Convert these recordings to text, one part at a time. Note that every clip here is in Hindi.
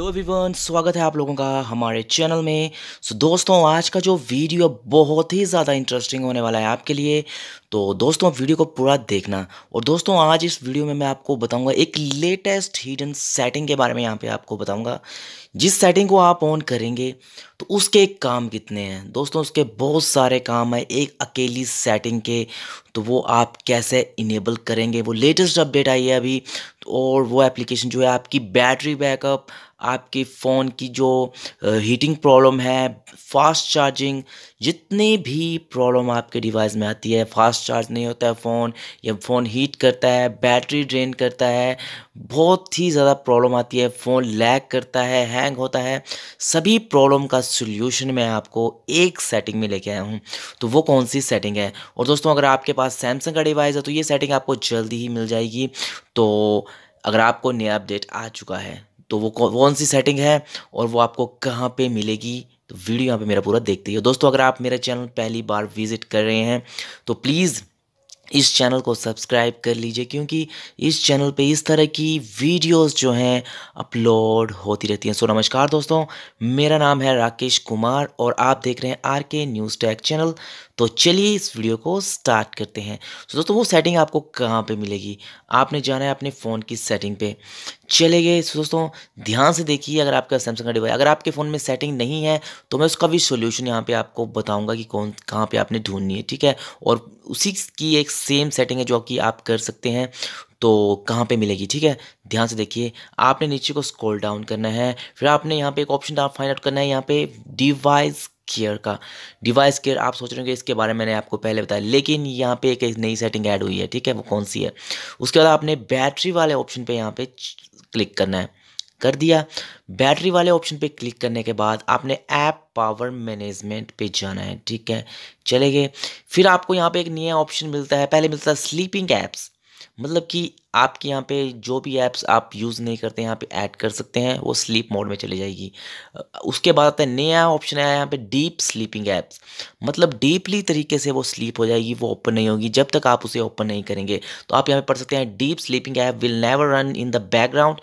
हेलो एवरीवन स्वागत है आप लोगों का हमारे चैनल में सो so, दोस्तों आज का जो वीडियो बहुत ही ज़्यादा इंटरेस्टिंग होने वाला है आपके लिए तो दोस्तों वीडियो को पूरा देखना और दोस्तों आज इस वीडियो में मैं आपको बताऊंगा एक लेटेस्ट हिडन सेटिंग के बारे में यहाँ पे आपको बताऊंगा जिस सेटिंग को आप ऑन करेंगे तो उसके काम कितने हैं दोस्तों उसके बहुत सारे काम हैं एक अकेली सेटिंग के तो वो आप कैसे इनेबल करेंगे वो लेटेस्ट अपडेट आई है अभी तो और वो एप्लीकेशन जो है आपकी बैटरी बैकअप आपके फ़ोन की जो हीटिंग प्रॉब्लम है फास्ट चार्जिंग जितनी भी प्रॉब्लम आपके डिवाइस में आती है फास्ट फास्ट चार्ज नहीं होता है फ़ोन या फ़ोन हीट करता है बैटरी ड्रेन करता है बहुत ही ज़्यादा प्रॉब्लम आती है फ़ोन लैग करता है हैंग होता है सभी प्रॉब्लम का सोल्यूशन मैं आपको एक सेटिंग में लेके आया हूँ तो वो कौन सी सेटिंग है और दोस्तों अगर आपके पास सैमसंग का डिवाइस है तो ये सेटिंग आपको जल्दी ही मिल जाएगी तो अगर आपको नया अपडेट आ चुका है तो वो कौन सी सेटिंग है और वो आपको कहाँ पे मिलेगी तो वीडियो यहाँ पे मेरा पूरा देखते ही दोस्तों अगर आप मेरा चैनल पहली बार विजिट कर रहे हैं तो प्लीज़ इस चैनल को सब्सक्राइब कर लीजिए क्योंकि इस चैनल पे इस तरह की वीडियोस जो हैं अपलोड होती रहती हैं सो so, नमस्कार दोस्तों मेरा नाम है राकेश कुमार और आप देख रहे हैं आर के न्यूज़ टैग चैनल तो चलिए इस वीडियो को स्टार्ट करते हैं सो so, दोस्तों वो सेटिंग आपको कहाँ पे मिलेगी आपने जाना है अपने फ़ोन की सेटिंग पर चले गए so, दोस्तों ध्यान से देखिए अगर आपका सैमसंग का डिवाइस अगर आपके फ़ोन में सेटिंग नहीं है तो मैं उसका भी सोल्यूशन यहाँ पर आपको बताऊँगा कि कौन कहाँ पर आपने ढूंढनी है ठीक है और उसी की एक सेम सेटिंग है जो कि आप कर सकते हैं तो कहाँ पे मिलेगी ठीक है ध्यान से देखिए आपने नीचे को स्क्रॉल डाउन करना है फिर आपने यहाँ पे एक ऑप्शन आप फाइंड आउट करना है यहाँ पे डिवाइस केयर का डिवाइस केयर आप सोच रहे होंगे इसके बारे में मैंने आपको पहले बताया लेकिन यहाँ पे एक नई सेटिंग ऐड हुई है ठीक है वो कौन सी है उसके बाद आपने बैटरी वाले ऑप्शन पे यहाँ पे क्लिक करना है कर दिया बैटरी वाले ऑप्शन पे क्लिक करने के बाद आपने ऐप पावर मैनेजमेंट पे जाना है ठीक है चले गए फिर आपको यहाँ पे एक नया ऑप्शन मिलता है पहले मिलता है स्लीपिंग ऐप्स मतलब कि आपके यहाँ पे जो भी ऐप्स आप यूज़ नहीं करते यहाँ पे ऐड कर सकते हैं वो स्लीप मोड में चली जाएगी उसके बाद आता है नया ऑप्शन आया यहाँ पे डीप स्लीपिंग ऐप्स मतलब डीपली तरीके से वो स्लीप हो जाएगी वो ओपन नहीं होगी जब तक आप उसे ओपन नहीं करेंगे तो आप यहाँ पे पढ़ सकते हैं deep sleeping app will never run in the background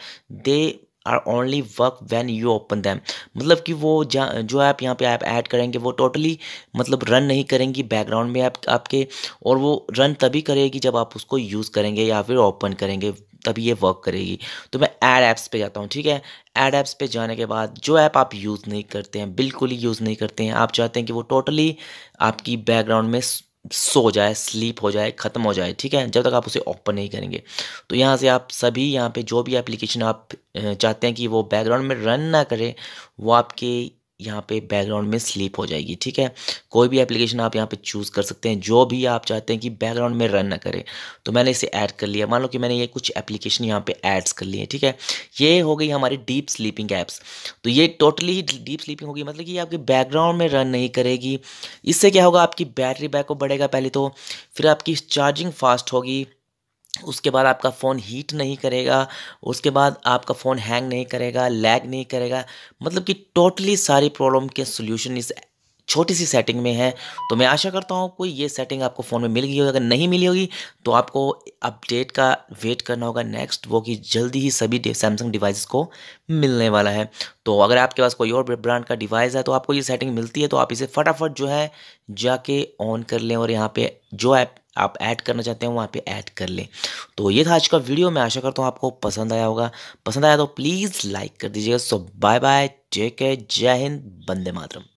they are only work when you open them मतलब कि वो जो ऐप यहाँ पे आप ऐड करेंगे वो टोटली मतलब रन नहीं करेंगी बैकग्राउंड में ऐप आपके और वो रन तभी करेगी जब आप उसको यूज़ करेंगे या फिर ओपन करेंगे तभी ये वर्क करेगी तो मैं ऐड ऐप्स पे जाता हूँ ठीक है ऐड ऐप्स पे जाने के बाद जो ऐप आप यूज़ नहीं करते हैं बिल्कुल ही यूज़ नहीं करते हैं आप चाहते हैं कि वो टोटली आपकी बैकग्राउंड में सो जाए स्लीप हो जाए ख़त्म हो जाए ठीक है जब तक आप उसे ओपन नहीं करेंगे तो यहाँ से आप सभी यहाँ पे जो भी एप्लीकेशन आप चाहते हैं कि वो बैकग्राउंड में रन ना करे वो आपके यहाँ पे बैकग्राउंड में स्लीप हो जाएगी ठीक है कोई भी एप्लीकेशन आप यहाँ पे चूज़ कर सकते हैं जो भी आप चाहते हैं कि बैकग्राउंड में रन ना करे तो मैंने इसे ऐड कर लिया मान लो कि मैंने ये कुछ एप्लीकेशन यहाँ पे ऐड्स कर लिए ठीक है ये हो गई हमारी डीप स्लीपिंग ऐप्स तो ये टोटली ही डीप स्लीपिंग होगी मतलब कि ये आपके बैकग्राउंड में रन नहीं करेगी इससे क्या होगा आपकी बैटरी बैकअप बढ़ेगा पहले तो फिर आपकी चार्जिंग फास्ट होगी उसके बाद आपका फ़ोन हीट नहीं करेगा उसके बाद आपका फ़ोन हैंग नहीं करेगा लैग नहीं करेगा मतलब कि टोटली सारी प्रॉब्लम के सोल्यूशन इस छोटी सी सेटिंग में है तो मैं आशा करता हूँ कोई ये सेटिंग आपको फ़ोन में मिल गई होगी अगर नहीं मिली होगी तो आपको अपडेट का वेट करना होगा नेक्स्ट वो कि जल्दी ही सभी सैमसंग डिवाइस को मिलने वाला है तो अगर आपके पास कोई और ब्रांड का डिवाइस है तो आपको ये सेटिंग मिलती है तो आप इसे फटाफट जो है जाके ऑन कर लें और यहाँ पर जो ऐप आप ऐड करना चाहते हैं वहाँ पे ऐड कर लें तो ये था आज का वीडियो मैं आशा करता हूँ आपको पसंद आया होगा पसंद आया तो प्लीज़ लाइक कर दीजिएगा so bye bye take care Jai Hind बंदे मातरम